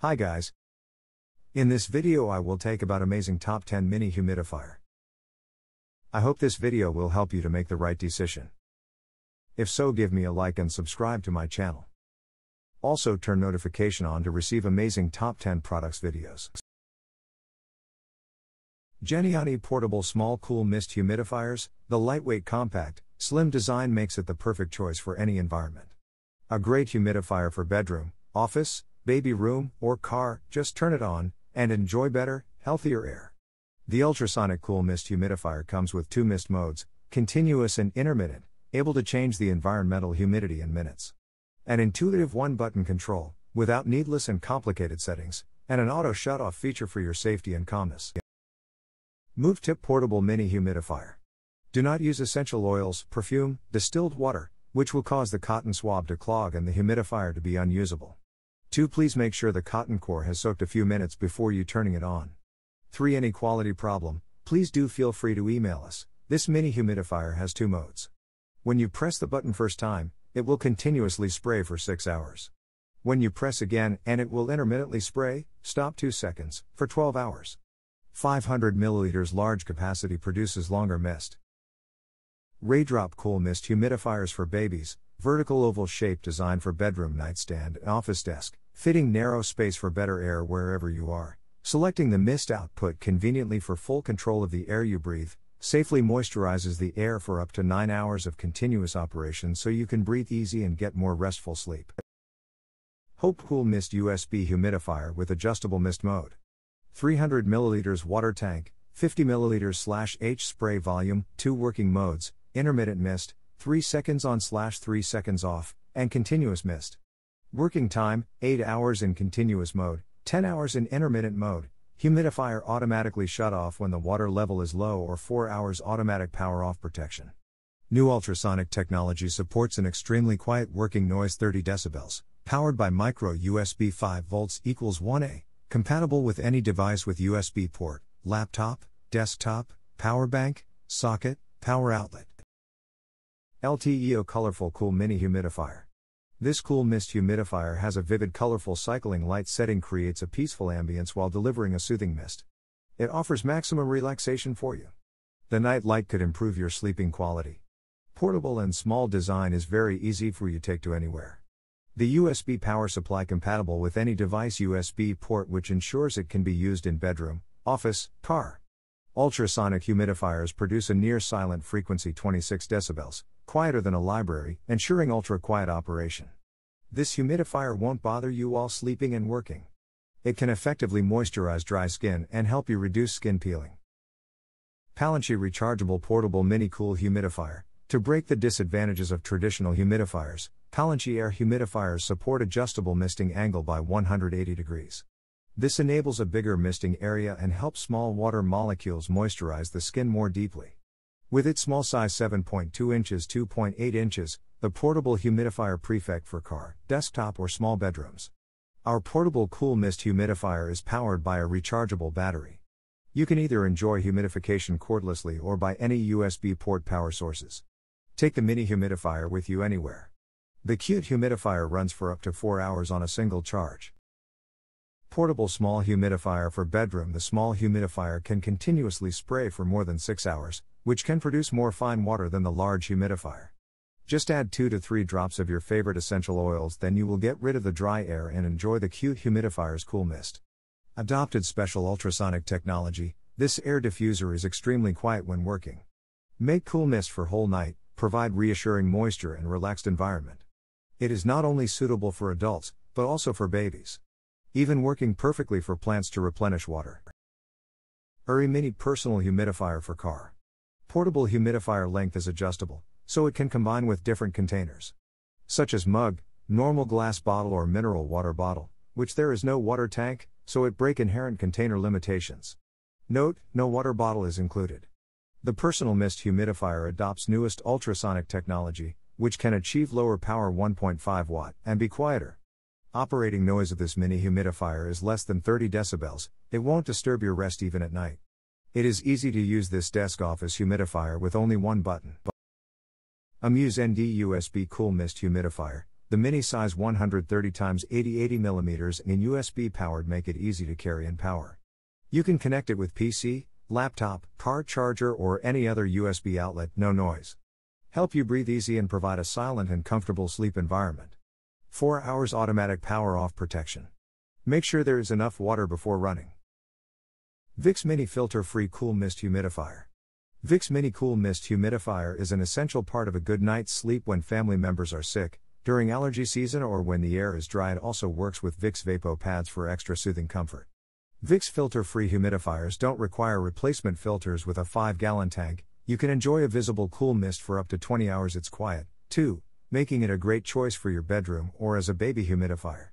Hi guys. In this video I will take about amazing top 10 mini humidifier. I hope this video will help you to make the right decision. If so give me a like and subscribe to my channel. Also turn notification on to receive amazing top 10 products videos. Geniani Portable Small Cool Mist Humidifiers, the lightweight compact, slim design makes it the perfect choice for any environment. A great humidifier for bedroom, office, baby room, or car, just turn it on and enjoy better, healthier air. The ultrasonic cool mist humidifier comes with two mist modes continuous and intermittent, able to change the environmental humidity in minutes. An intuitive one button control, without needless and complicated settings, and an auto shut off feature for your safety and calmness. Move Tip Portable Mini Humidifier. Do not use essential oils, perfume, distilled water, which will cause the cotton swab to clog and the humidifier to be unusable. 2. Please make sure the cotton core has soaked a few minutes before you turning it on. 3. Any quality problem, please do feel free to email us. This mini humidifier has two modes. When you press the button first time, it will continuously spray for 6 hours. When you press again and it will intermittently spray, stop 2 seconds, for 12 hours. 500 milliliters large capacity produces longer mist. Raydrop Cool Mist Humidifiers for Babies, vertical oval shape designed for bedroom, nightstand, and office desk, fitting narrow space for better air wherever you are, selecting the mist output conveniently for full control of the air you breathe, safely moisturizes the air for up to 9 hours of continuous operation so you can breathe easy and get more restful sleep. Hope Cool Mist USB humidifier with adjustable mist mode. 300 ml water tank, 50 ml/h spray volume, two working modes, intermittent mist, 3 seconds on slash 3 seconds off, and continuous mist. Working time 8 hours in continuous mode, 10 hours in intermittent mode. Humidifier automatically shut off when the water level is low or 4 hours automatic power off protection. New ultrasonic technology supports an extremely quiet working noise 30 decibels, powered by micro USB 5 volts equals 1A, compatible with any device with USB port, laptop, desktop, power bank, socket, power outlet. LTEO Colorful Cool Mini Humidifier. This cool mist humidifier has a vivid colorful cycling light setting creates a peaceful ambience while delivering a soothing mist. It offers maximum relaxation for you. The night light could improve your sleeping quality. Portable and small design is very easy for you to take to anywhere. The USB power supply compatible with any device USB port which ensures it can be used in bedroom, office, car. Ultrasonic humidifiers produce a near silent frequency 26 decibels, quieter than a library, ensuring ultra quiet operation. This humidifier won't bother you while sleeping and working. It can effectively moisturize dry skin and help you reduce skin peeling. Palanchi Rechargeable Portable Mini Cool Humidifier. To break the disadvantages of traditional humidifiers, Palanchi Air humidifiers support adjustable misting angle by 180 degrees. This enables a bigger misting area and helps small water molecules moisturize the skin more deeply. With its small size 7.2 inches 2.8 inches, the portable humidifier prefect for car, desktop or small bedrooms. Our portable cool mist humidifier is powered by a rechargeable battery. You can either enjoy humidification cordlessly or by any USB port power sources. Take the mini humidifier with you anywhere. The cute humidifier runs for up to 4 hours on a single charge. Portable small humidifier for bedroom. The small humidifier can continuously spray for more than 6 hours, which can produce more fine water than the large humidifier. Just add 2 to 3 drops of your favorite essential oils, then you will get rid of the dry air and enjoy the cute humidifier's cool mist. Adopted special ultrasonic technology, this air diffuser is extremely quiet when working. Make cool mist for whole night, provide reassuring moisture and relaxed environment. It is not only suitable for adults, but also for babies even working perfectly for plants to replenish water. URI Mini Personal Humidifier for Car. Portable humidifier length is adjustable, so it can combine with different containers, such as mug, normal glass bottle, or mineral water bottle, which there is no water tank, so it break inherent container limitations. Note, no water bottle is included. The Personal Mist Humidifier adopts newest ultrasonic technology, which can achieve lower power 1.5 watt and be quieter. Operating noise of this mini humidifier is less than 30 decibels, it won't disturb your rest even at night. It is easy to use this desk office humidifier with only one button. Amuse ND USB Cool Mist Humidifier, the mini size 130 x 80 80 mm and USB powered make it easy to carry and power. You can connect it with PC, laptop, car charger or any other USB outlet, no noise. Help you breathe easy and provide a silent and comfortable sleep environment. 4 hours automatic power off protection. Make sure there is enough water before running. VIX Mini Filter Free Cool Mist Humidifier. VIX Mini Cool Mist Humidifier is an essential part of a good night's sleep when family members are sick, during allergy season, or when the air is dry. It also works with VIX Vapo pads for extra soothing comfort. VIX filter free humidifiers don't require replacement filters with a 5 gallon tank. You can enjoy a visible cool mist for up to 20 hours. It's quiet, too, making it a great choice for your bedroom or as a baby humidifier.